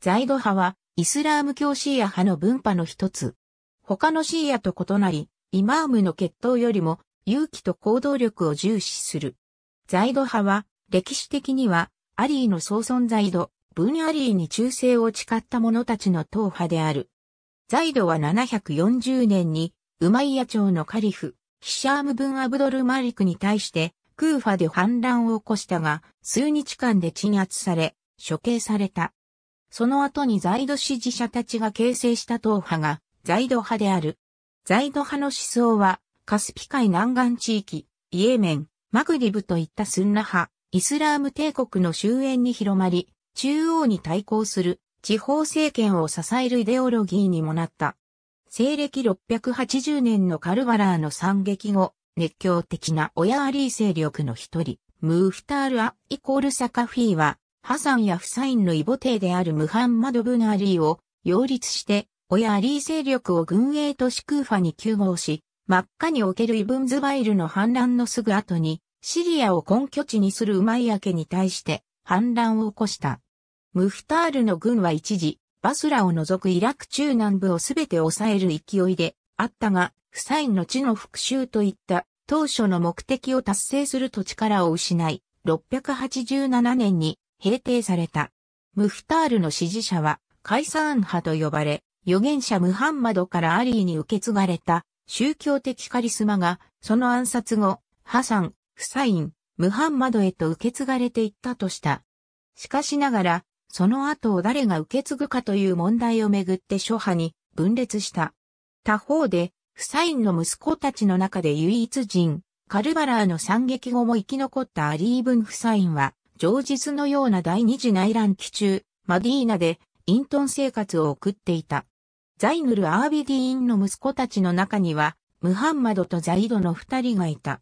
ザイド派はイスラーム教シーア派の分派の一つ。他のシーアと異なり、イマームの血統よりも勇気と行動力を重視する。ザイド派は歴史的にはアリーの総存在度、ブンアリーに忠誠を誓った者たちの党派である。ザイドは740年にウマイヤ朝のカリフ、ヒシャーム・ブン・アブドル・マリクに対してクーファで反乱を起こしたが、数日間で鎮圧され、処刑された。その後にザイド支持者たちが形成した党派がザイド派である。ザイド派の思想は、カスピ海南岸地域、イエメン、マグリブといったスンナ派、イスラーム帝国の終焉に広まり、中央に対抗する地方政権を支えるイデオロギーにもなった。西暦680年のカルバラーの惨劇後、熱狂的な親アリー勢力の一人、ムーフタール・ア・イコール・サカフィーは、ハサンやフサインの異母帝であるムハンマド・ブナ・アリーを擁立して、親アリー勢力を軍営都市クーファに急合し、真っ赤におけるイブンズバイルの反乱のすぐ後に、シリアを根拠地にするウマイヤ家に対して反乱を起こした。ムフタールの軍は一時、バスラを除くイラク中南部をすべて抑える勢いであったが、フサインの地の復讐といった当初の目的を達成すると力を失い、687年に平定された。ムフタールの支持者は、解散派と呼ばれ、預言者ムハンマドからアリーに受け継がれた宗教的カリスマが、その暗殺後、ハサン、フサイン、ムハンマドへと受け継がれていったとした。しかしながら、その後を誰が受け継ぐかという問題をめぐって諸派に分裂した。他方で、フサインの息子たちの中で唯一人、カルバラーの惨劇後も生き残ったアリー・ブン・フサインは、上日のような第二次内乱期中、マディーナで隠遁生活を送っていた。ザイヌル・アービディーンの息子たちの中には、ムハンマドとザイドの二人がいた。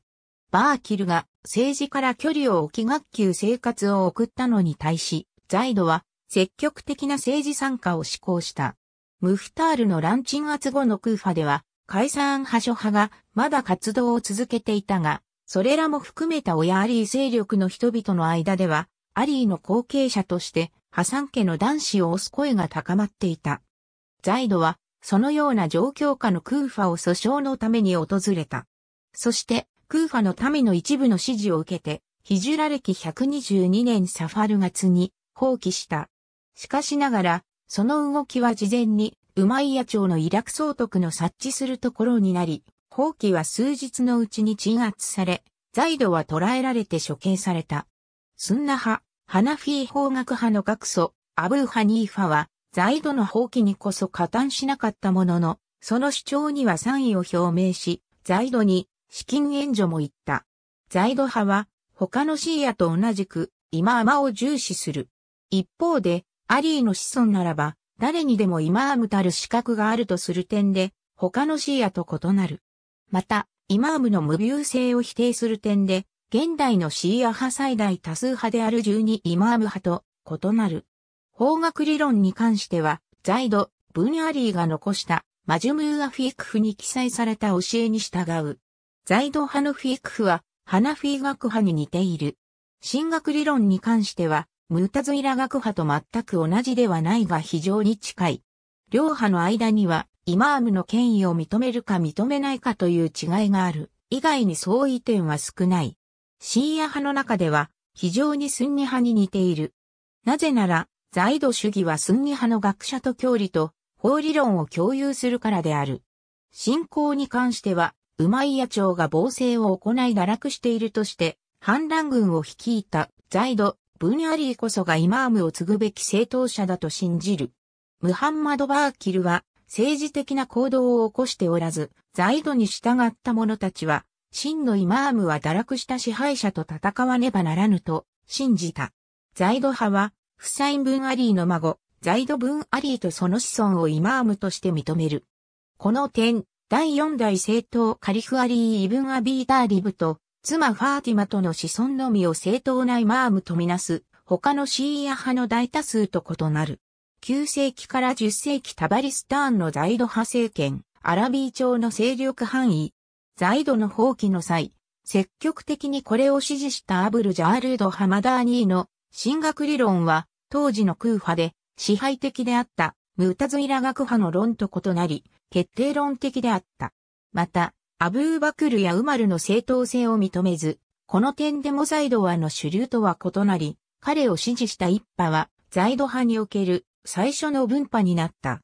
バーキルが政治から距離を置き学級生活を送ったのに対し、ザイドは積極的な政治参加を志向した。ムフタールの乱鎮圧後のクーファでは、解散派諸派がまだ活動を続けていたが、それらも含めた親アリー勢力の人々の間では、アリーの後継者として、破産家の男子を押す声が高まっていた。ザイドは、そのような状況下のクーファを訴訟のために訪れた。そして、クーファの民の一部の支持を受けて、ヒジュラ歴122年サファル月に放棄した。しかしながら、その動きは事前に、ウマイヤ朝のイラク総督の察知するところになり、放棄は数日のうちに鎮圧され、ザ度は捕らえられて処刑された。スンナ派、ハナフィー法学派の学祖、アブーハニーファは、ザイドの放棄にこそ加担しなかったものの、その主張には賛意を表明し、ザイドに資金援助も言った。ザイド派は、他のシーアと同じく、イマーマを重視する。一方で、アリーの子孫ならば、誰にでもイマームたる資格があるとする点で、他のシーアと異なる。また、イマームの無謬性を否定する点で、現代のシーア派最大多数派である12イマーム派と異なる。法学理論に関しては、ザイド、ブンアリーが残したマジュムーアフィークフに記載された教えに従う。ザイド派のフィークフは、ハナフィー学派に似ている。進学理論に関しては、ムータズイラ学派と全く同じではないが非常に近い。両派の間にはイマームの権威を認めるか認めないかという違いがある。以外に相違点は少ない。シーア派の中では非常にスンニ派に似ている。なぜなら、ザイド主義はスンニ派の学者と教理と法理論を共有するからである。信仰に関しては、ウマイヤ朝が暴政を行い堕落しているとして、反乱軍を率いたザイド、ブニアリーこそがイマームを継ぐべき正当者だと信じる。ムハンマド・バーキルは政治的な行動を起こしておらず、ザイドに従った者たちは、真のイマームは堕落した支配者と戦わねばならぬと信じた。ザイド派は、フサイン・ブン・アリーの孫、ザイド・ブン・アリーとその子孫をイマームとして認める。この点、第四代政党カリフ・アリー・イブン・アビー・ターリブと、妻ファーティマとの子孫のみを正当なイマームとみなす、他のシーア派の大多数と異なる。9世紀から10世紀タバリスターンのザイド派政権、アラビー朝の勢力範囲、ザイドの放棄の際、積極的にこれを支持したアブル・ジャールード・ハマダーニーの進学理論は、当時の空派で支配的であったムータズイラ学派の論と異なり、決定論的であった。また、アブーバクルやウマルの正当性を認めず、この点でもザイドはの主流とは異なり、彼を支持した一派は、ザイド派における最初の分派になった。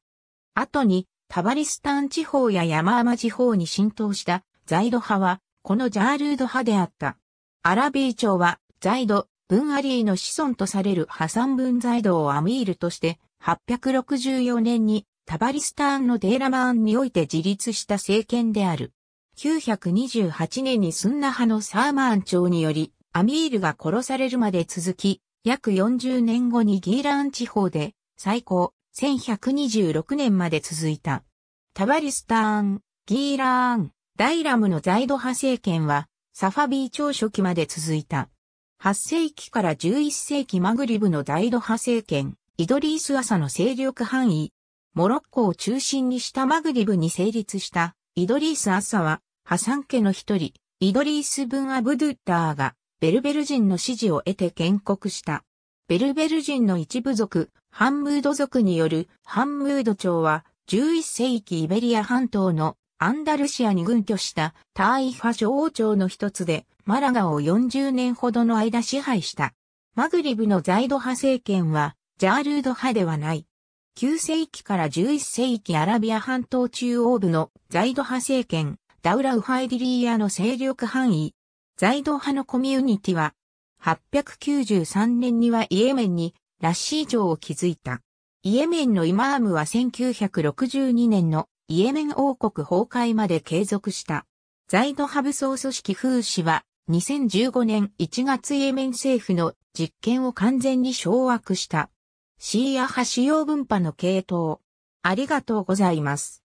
後にタバリスタン地方や山マ地方に浸透したザイド派は、このジャールード派であった。アラビー朝は、ザイド、ブンアリーの子孫とされるハサン・ブンザイドをアミールとして、864年にタバリスタンのデーラマーンにおいて自立した政権である。928年にスンナ派のサーマーン朝により、アミールが殺されるまで続き、約40年後にギーラーン地方で最高、1126年まで続いた。タバリスターン、ギーラーン、ダイラムの在土ド派政権は、サファビー朝初期まで続いた。8世紀から11世紀マグリブの在土ド派政権、イドリース朝の勢力範囲、モロッコを中心にしたマグリブに成立した、イドリース朝は、ハサン家の一人、イドリース・ブン・アブドゥッダーが、ベルベル人の支持を得て建国した。ベルベル人の一部族、ハンムード族によるハンムード朝は11世紀イベリア半島のアンダルシアに軍居したターイファ諸王朝の一つでマラガを40年ほどの間支配した。マグリブのザイド派政権はジャールード派ではない。9世紀から11世紀アラビア半島中央部のザイド派政権ダウラウファイディリーアの勢力範囲。ザイド派のコミュニティは893年にはイエメンにラッシー城を築いた。イエメンのイマームは1962年のイエメン王国崩壊まで継続した。ザイドハブ総組織風刺は2015年1月イエメン政府の実権を完全に掌握した。シーア派主要分派の系統。ありがとうございます。